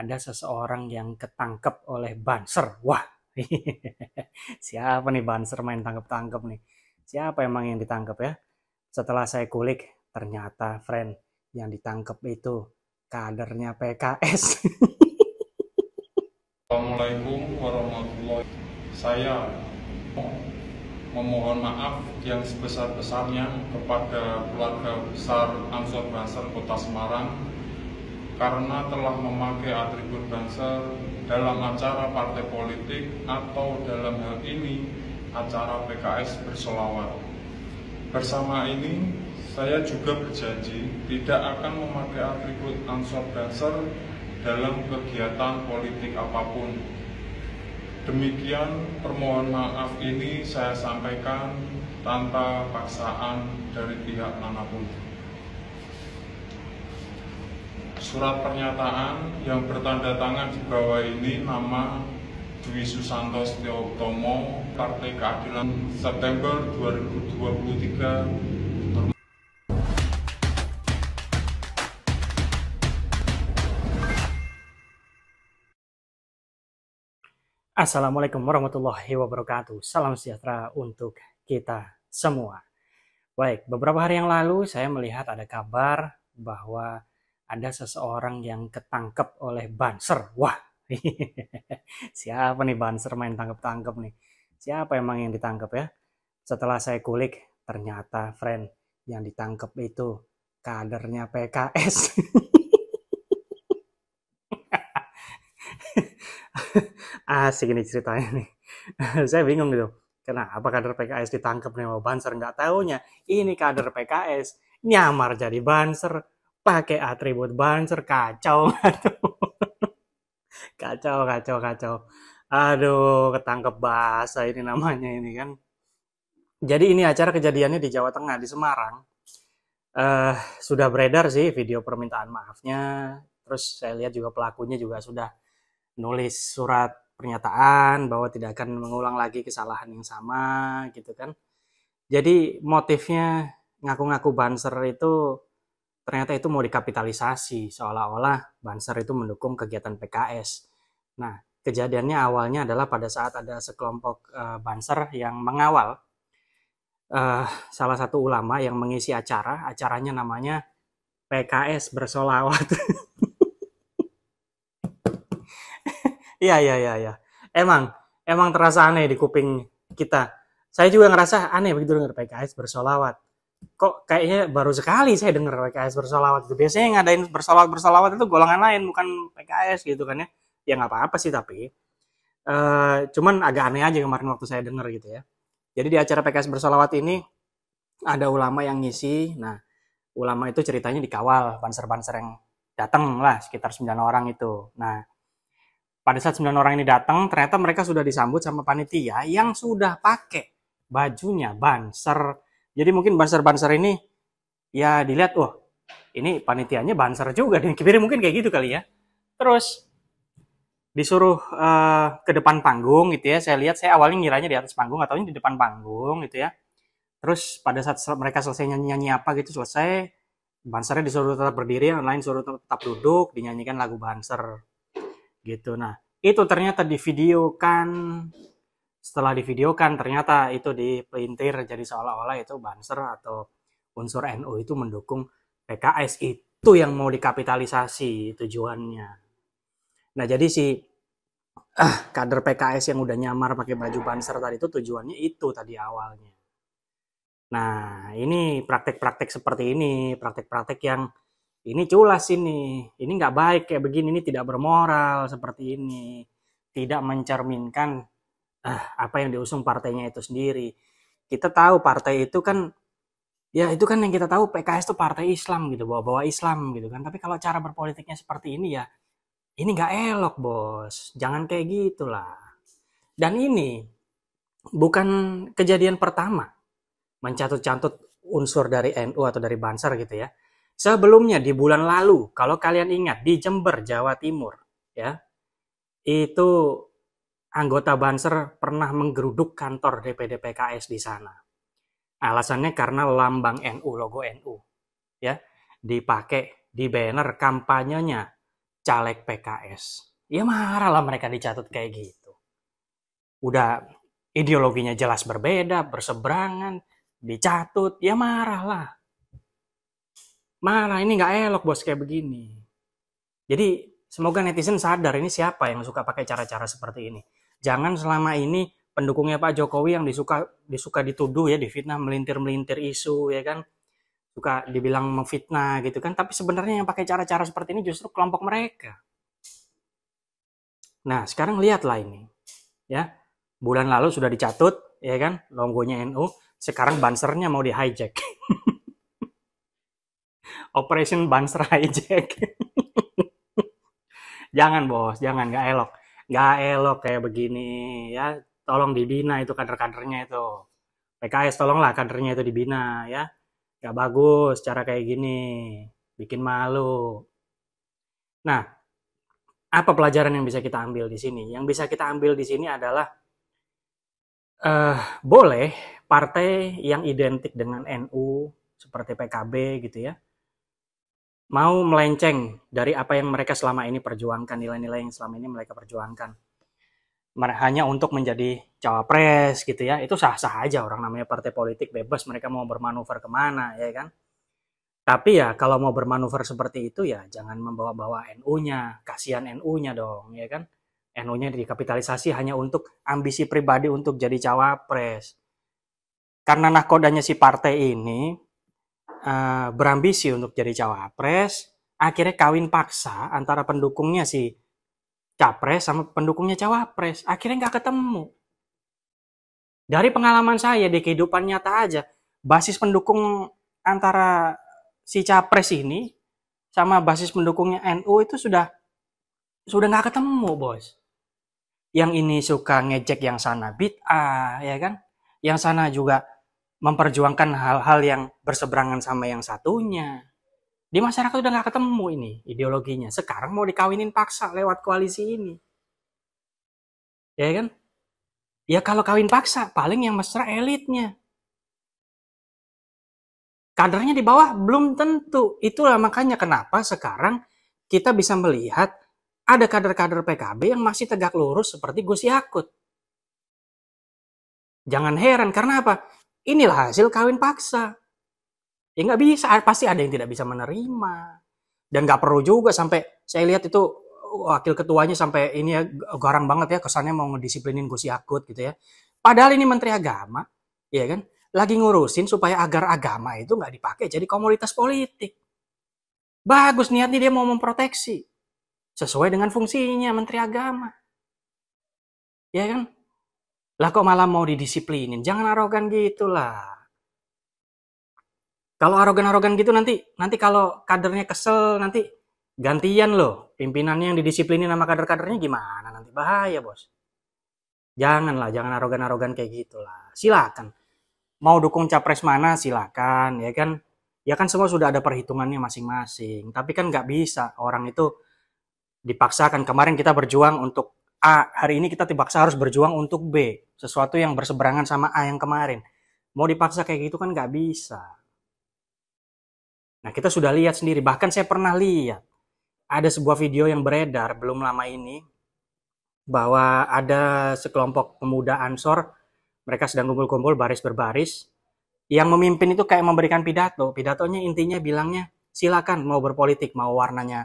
ada seseorang yang ketangkep oleh banser. Wah, siapa nih banser main tangkep-tangkep nih? Siapa emang yang ditangkep ya? Setelah saya kulik, ternyata friend yang ditangkep itu kadernya PKS. Assalamualaikum warahmatullahi wabarakatuh. Saya memohon maaf yang sebesar-besarnya kepada keluarga besar Ansor Banser Kota Semarang karena telah memakai atribut bangsa dalam acara partai politik atau dalam hal ini acara PKS bersolawat. Bersama ini, saya juga berjanji tidak akan memakai atribut ansor dasar dalam kegiatan politik apapun. Demikian permohon maaf ini saya sampaikan tanpa paksaan dari pihak manapun surat pernyataan yang bertanda tangan di bawah ini nama Dwi Susanto Setio Partai Keadilan September 2023 Assalamualaikum warahmatullahi wabarakatuh. Salam sejahtera untuk kita semua. Baik, beberapa hari yang lalu saya melihat ada kabar bahwa ada seseorang yang ketangkep oleh banser. Wah, siapa nih banser main tangkep-tangkep nih? Siapa emang yang ditangkep ya? Setelah saya kulik, ternyata friend yang ditangkep itu kadernya PKS. Asik ini ceritanya nih. saya bingung gitu. Kenapa kader PKS ditangkep nih sama Banser? Nggak taunya. Ini kader PKS nyamar jadi Banser pakai atribut banser kacau kacau kacau kacau aduh ketangkep bahasa ini namanya ini kan jadi ini acara kejadiannya di Jawa Tengah di Semarang uh, sudah beredar sih video permintaan maafnya terus saya lihat juga pelakunya juga sudah nulis surat pernyataan bahwa tidak akan mengulang lagi kesalahan yang sama gitu kan jadi motifnya ngaku-ngaku banser itu ternyata itu mau dikapitalisasi seolah-olah Banser itu mendukung kegiatan PKS. Nah, kejadiannya awalnya adalah pada saat ada sekelompok uh, Banser yang mengawal uh, salah satu ulama yang mengisi acara, acaranya namanya PKS bersolawat. Iya iya iya iya. Emang emang terasa aneh di kuping kita. Saya juga ngerasa aneh begitu dengar PKS bersolawat kok kayaknya baru sekali saya dengar PKS bersolawat itu biasanya yang ngadain bersolawat bersolawat itu golongan lain bukan PKS gitu kan ya ya nggak apa-apa sih tapi e, cuman agak aneh aja kemarin waktu saya dengar gitu ya jadi di acara PKS bersolawat ini ada ulama yang ngisi nah ulama itu ceritanya dikawal banser-banser yang datang lah sekitar 9 orang itu nah pada saat 9 orang ini datang ternyata mereka sudah disambut sama panitia yang sudah pakai bajunya banser jadi mungkin banser-banser ini ya dilihat, oh ini panitianya banser juga dan kiri mungkin kayak gitu kali ya. Terus disuruh uh, ke depan panggung gitu ya. Saya lihat saya awalnya ngiranya di atas panggung atau di depan panggung gitu ya. Terus pada saat mereka selesai nyanyi-nyanyi apa gitu selesai, bansernya disuruh tetap berdiri, yang lain disuruh tetap duduk, dinyanyikan lagu banser gitu. Nah, itu ternyata di video kan setelah divideokan ternyata itu dipelintir jadi seolah-olah itu banser atau unsur NU itu mendukung PKS itu yang mau dikapitalisasi tujuannya. Nah jadi si eh, kader PKS yang udah nyamar pakai baju banser tadi itu tujuannya itu tadi awalnya. Nah ini praktek-praktek seperti ini, praktek-praktek yang ini culas ini, ini nggak baik kayak begini, ini tidak bermoral seperti ini, tidak mencerminkan eh, apa yang diusung partainya itu sendiri. Kita tahu partai itu kan ya itu kan yang kita tahu PKS itu partai Islam gitu bawa-bawa Islam gitu kan. Tapi kalau cara berpolitiknya seperti ini ya ini nggak elok bos. Jangan kayak gitulah. Dan ini bukan kejadian pertama mencatut-cantut unsur dari NU atau dari Banser gitu ya. Sebelumnya di bulan lalu, kalau kalian ingat di Jember, Jawa Timur, ya, itu anggota Banser pernah menggeruduk kantor DPD PKS di sana. Alasannya karena lambang NU, logo NU. Ya, dipakai di banner kampanyenya caleg PKS. Ya marah lah mereka dicatat kayak gitu. Udah ideologinya jelas berbeda, berseberangan, dicatut, ya marah lah. Marah, ini nggak elok bos kayak begini. Jadi semoga netizen sadar ini siapa yang suka pakai cara-cara seperti ini jangan selama ini pendukungnya Pak Jokowi yang disuka disuka dituduh ya difitnah melintir-melintir isu ya kan suka dibilang memfitnah gitu kan tapi sebenarnya yang pakai cara-cara seperti ini justru kelompok mereka nah sekarang lihatlah ini ya bulan lalu sudah dicatut ya kan logonya NU sekarang bansernya mau di hijack operation banser hijack jangan bos jangan nggak elok nggak elok kayak begini ya tolong dibina itu kader-kadernya itu PKS tolonglah kadernya itu dibina ya nggak bagus cara kayak gini bikin malu nah apa pelajaran yang bisa kita ambil di sini yang bisa kita ambil di sini adalah uh, boleh partai yang identik dengan NU seperti PKB gitu ya mau melenceng dari apa yang mereka selama ini perjuangkan, nilai-nilai yang selama ini mereka perjuangkan. Hanya untuk menjadi cawapres gitu ya, itu sah-sah aja orang namanya partai politik bebas, mereka mau bermanuver kemana ya kan. Tapi ya kalau mau bermanuver seperti itu ya jangan membawa-bawa NU-nya, kasihan NU-nya dong ya kan. NU-nya dikapitalisasi hanya untuk ambisi pribadi untuk jadi cawapres. Karena nahkodanya si partai ini Eh, berambisi untuk jadi cawapres, akhirnya kawin paksa antara pendukungnya si capres sama pendukungnya cawapres. Akhirnya nggak ketemu. Dari pengalaman saya di kehidupan nyata aja, basis pendukung antara si capres ini sama basis pendukungnya NU itu sudah sudah nggak ketemu bos yang ini suka ngejek yang sana bid'ah ya kan yang sana juga memperjuangkan hal-hal yang berseberangan sama yang satunya. Di masyarakat udah nggak ketemu ini ideologinya. Sekarang mau dikawinin paksa lewat koalisi ini. Ya kan? Ya kalau kawin paksa, paling yang mesra elitnya. Kadernya di bawah belum tentu. Itulah makanya kenapa sekarang kita bisa melihat ada kader-kader PKB yang masih tegak lurus seperti Gus Yakut. Jangan heran, karena apa? Inilah hasil kawin paksa. Ya nggak bisa, pasti ada yang tidak bisa menerima. Dan nggak perlu juga sampai saya lihat itu uh, wakil ketuanya sampai ini ya garang banget ya kesannya mau ngedisiplinin Gus Yakut gitu ya. Padahal ini Menteri Agama, ya kan, lagi ngurusin supaya agar agama itu nggak dipakai jadi komunitas politik. Bagus niatnya dia mau memproteksi sesuai dengan fungsinya Menteri Agama. Ya kan? Lah kok malah mau didisiplinin? Jangan arogan gitu lah. Kalau arogan-arogan gitu nanti nanti kalau kadernya kesel nanti gantian loh pimpinannya yang didisiplinin sama kader-kadernya gimana nanti bahaya bos. Janganlah, jangan arogan-arogan kayak gitulah. Silakan. Mau dukung capres mana silakan ya kan. Ya kan semua sudah ada perhitungannya masing-masing. Tapi kan nggak bisa orang itu dipaksakan. Kemarin kita berjuang untuk A hari ini kita dipaksa harus berjuang untuk B sesuatu yang berseberangan sama A yang kemarin mau dipaksa kayak gitu kan nggak bisa nah kita sudah lihat sendiri bahkan saya pernah lihat ada sebuah video yang beredar belum lama ini bahwa ada sekelompok pemuda ansor mereka sedang kumpul-kumpul baris berbaris yang memimpin itu kayak memberikan pidato pidatonya intinya bilangnya silakan mau berpolitik mau warnanya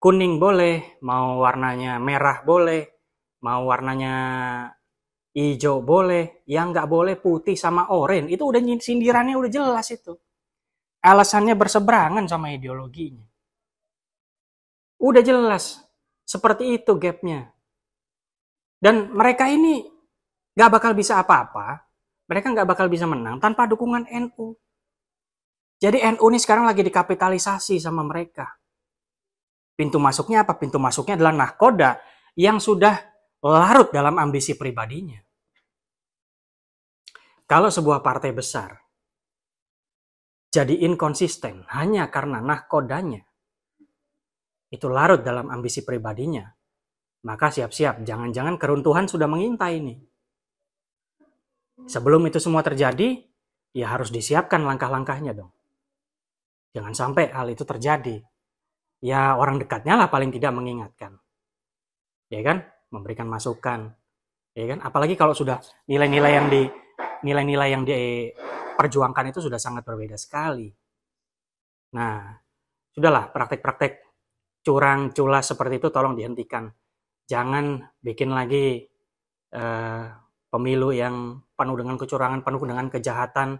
kuning boleh, mau warnanya merah boleh, mau warnanya hijau boleh, yang nggak boleh putih sama oranye. Itu udah sindirannya udah jelas itu. Alasannya berseberangan sama ideologinya. Udah jelas. Seperti itu gapnya. Dan mereka ini nggak bakal bisa apa-apa. Mereka nggak bakal bisa menang tanpa dukungan NU. Jadi NU ini sekarang lagi dikapitalisasi sama mereka. Pintu masuknya apa? Pintu masuknya adalah nahkoda yang sudah larut dalam ambisi pribadinya. Kalau sebuah partai besar jadi inkonsisten hanya karena nahkodanya itu larut dalam ambisi pribadinya, maka siap-siap jangan-jangan keruntuhan sudah mengintai ini. Sebelum itu semua terjadi, ya harus disiapkan langkah-langkahnya dong. Jangan sampai hal itu terjadi ya orang dekatnya lah paling tidak mengingatkan. Ya kan? Memberikan masukan. Ya kan? Apalagi kalau sudah nilai-nilai yang di nilai-nilai yang diperjuangkan itu sudah sangat berbeda sekali. Nah, sudahlah praktek-praktek curang culas seperti itu tolong dihentikan. Jangan bikin lagi eh, pemilu yang penuh dengan kecurangan, penuh dengan kejahatan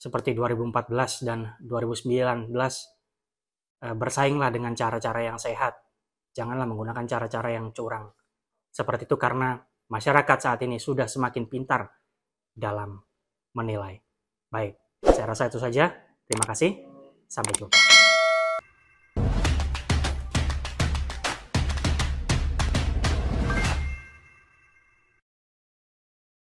seperti 2014 dan 2019 Eh, bersainglah dengan cara-cara yang sehat. Janganlah menggunakan cara-cara yang curang. Seperti itu karena masyarakat saat ini sudah semakin pintar dalam menilai. Baik, saya rasa itu saja. Terima kasih. Sampai jumpa.